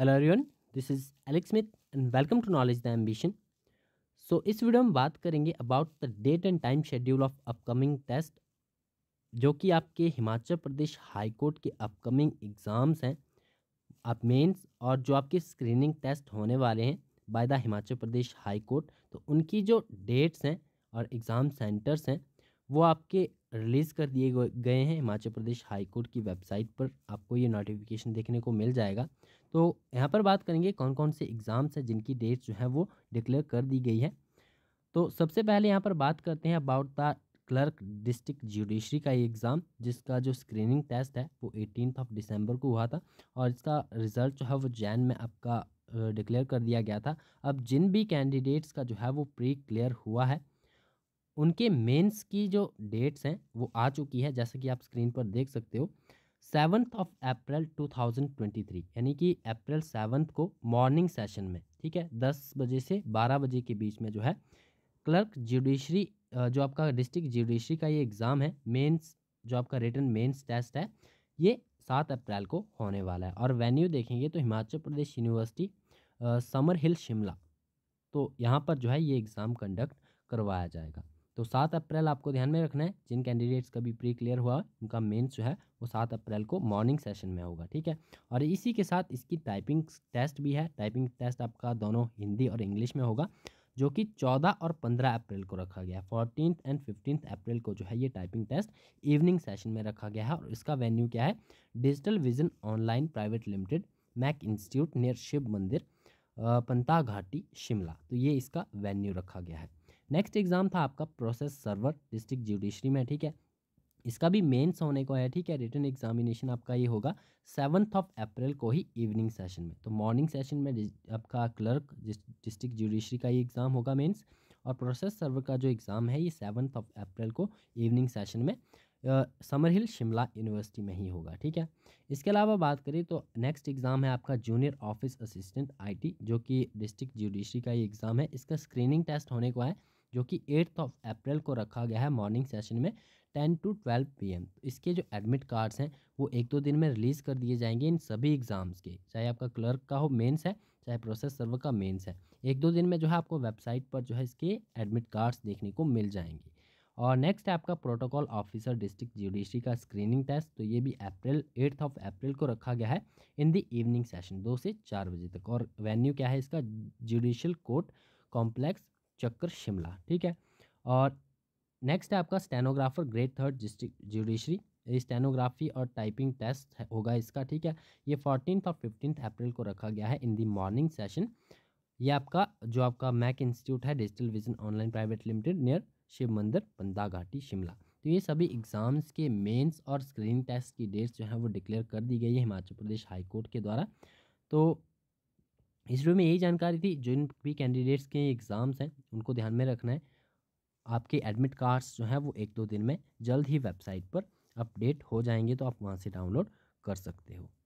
hello everyone this is Alex Smith and welcome to knowledge the ambition so इस video में बात करेंगे about the date and time schedule of upcoming test जो कि आपके Himachal Pradesh high court के upcoming exams हैं आप मेंस और जो आपके स्क्रीनिंग टेस्ट होने वाले हैं by the Himachal Pradesh high court तो उनकी जो डेट्स हैं और एग्ज़ाम सेंटर्स हैं वो आपके रिलीज़ कर दिए गए हैं हिमाचल प्रदेश हाई कोर्ट की वेबसाइट पर आपको ये नोटिफिकेशन देखने को मिल जाएगा तो यहाँ पर बात करेंगे कौन कौन से एग्ज़ाम्स हैं जिनकी डेट जो है वो डिक्लेयर कर दी गई है तो सबसे पहले यहाँ पर बात करते हैं about the clerk district judiciary का ये एग्ज़ाम जिसका जो स्क्रीनिंग टेस्ट है वो एटीन ऑफ दिसंबर को हुआ था और इसका रिज़ल्ट जो है वो जैन में आपका डिक्लेयर कर दिया गया था अब जिन भी कैंडिडेट्स का जो है वो प्री क्लियर हुआ है उनके मेंस की जो डेट्स हैं वो आ चुकी है जैसा कि आप स्क्रीन पर देख सकते हो सेवन्थ ऑफ अप्रैल 2023 यानी कि अप्रैल सेवन्थ को मॉर्निंग सेशन में ठीक है दस बजे से बारह बजे के बीच में जो है क्लर्क जुडिशरी जो आपका डिस्ट्रिक्ट जुडिशरी का ये एग्ज़ाम है मेंस जो आपका रिटर्न मेंस टेस्ट है ये सात अप्रैल को होने वाला है और वेन्यू देखेंगे तो Himachal Pradesh university Summer Hill Shimla तो यहाँ पर जो है ये एग्ज़ाम कंडक्ट करवाया जाएगा तो सात अप्रैल आपको ध्यान में रखना है जिन कैंडिडेट्स का भी प्री क्लियर हुआ उनका मेन्स जो है वो सात अप्रैल को मॉर्निंग सेशन में होगा ठीक है और इसी के साथ इसकी टाइपिंग टेस्ट भी है टाइपिंग टेस्ट आपका दोनों हिंदी और इंग्लिश में होगा जो कि 14 और 15 अप्रैल को रखा गया है फोर्टीन एंड फिफ्टीन अप्रैल को जो है ये टाइपिंग टेस्ट इवनिंग सेशन में रखा गया है और इसका वेन्यू क्या है digital vision online private limited Mac institute near Shiv Mandir Panta घाटी शिमला तो ये इसका वेन्यू रखा गया है नेक्स्ट एग्ज़ाम था आपका प्रोसेस सर्वर डिस्ट्रिक्ट जुडिशरी में ठीक है इसका भी मेन्स होने को है ठीक है रिटर्न एग्जामिनेशन आपका ये होगा सेवन्थ ऑफ अप्रैल को ही इवनिंग सेशन में तो मॉर्निंग सेशन में आपका क्लर्क डिस्ट्रिक्ट जुडिशरी का ये एग्ज़ाम होगा मेन्स और प्रोसेस सर्वर का जो एग्ज़ाम है ये सेवन्थ ऑफ अप्रैल को इवनिंग सेशन में समर हिल शिमला यूनिवर्सिटी में ही होगा ठीक है इसके अलावा बात करें तो नेक्स्ट एग्ज़ाम है आपका जूनियर ऑफिस असिस्टेंट आईटी जो कि डिस्ट्रिक्ट जुडिशरी का ये एग्ज़ाम है इसका स्क्रीनिंग टेस्ट होने को है जो कि एट्थ ऑफ अप्रैल को रखा गया है मॉर्निंग सेशन में ten to twelve p m तो इसके जो एडमिट कार्ड्स हैं वो एक दो दिन में रिलीज़ कर दिए जाएंगे इन सभी एग्ज़ाम्स के चाहे आपका क्लर्क का हो मेंस है चाहे प्रोसेस सर्व का मेंस है एक दो दिन में जो है आपको वेबसाइट पर जो है इसके एडमिट कार्ड्स देखने को मिल जाएंगे और नेक्स्ट है आपका प्रोटोकॉल ऑफिसर डिस्ट्रिक्ट जुडिशरी का स्क्रीनिंग टेस्ट तो ये भी अप्रैल एट्थ ऑफ अप्रैल को रखा गया है इन द इवनिंग सेशन दो से चार बजे तक और वेन्यू क्या है इसका जुडिशल कोर्ट कॉम्प्लेक्स चक्कर शिमला ठीक है और नेक्स्ट है आपका stenographer grade third district judiciary stenography और टाइपिंग टेस्ट होगा इसका ठीक है ये फोर्टीन और फिफ्टीन अप्रैल को रखा गया है इन दी मॉर्निंग सेशन ये आपका जो आपका मैक इंस्टीट्यूट है digital vision online private limited near Shiv Mandir Banda घाटी शिमला तो ये सभी एग्ज़ाम्स के मेंस और स्क्रीनिंग टेस्ट की डेट्स जो हैं वो डिक्लेयर कर दी गई है हिमाचल प्रदेश हाई कोर्ट के द्वारा तो इस वीडियो में यही जानकारी थी जिन भी कैंडिडेट्स के एग्ज़ाम्स हैं उनको ध्यान में रखना है आपके एडमिट कार्ड्स जो हैं वो एक दो दिन में जल्द ही वेबसाइट पर अपडेट हो जाएंगे तो आप वहाँ से डाउनलोड कर सकते हो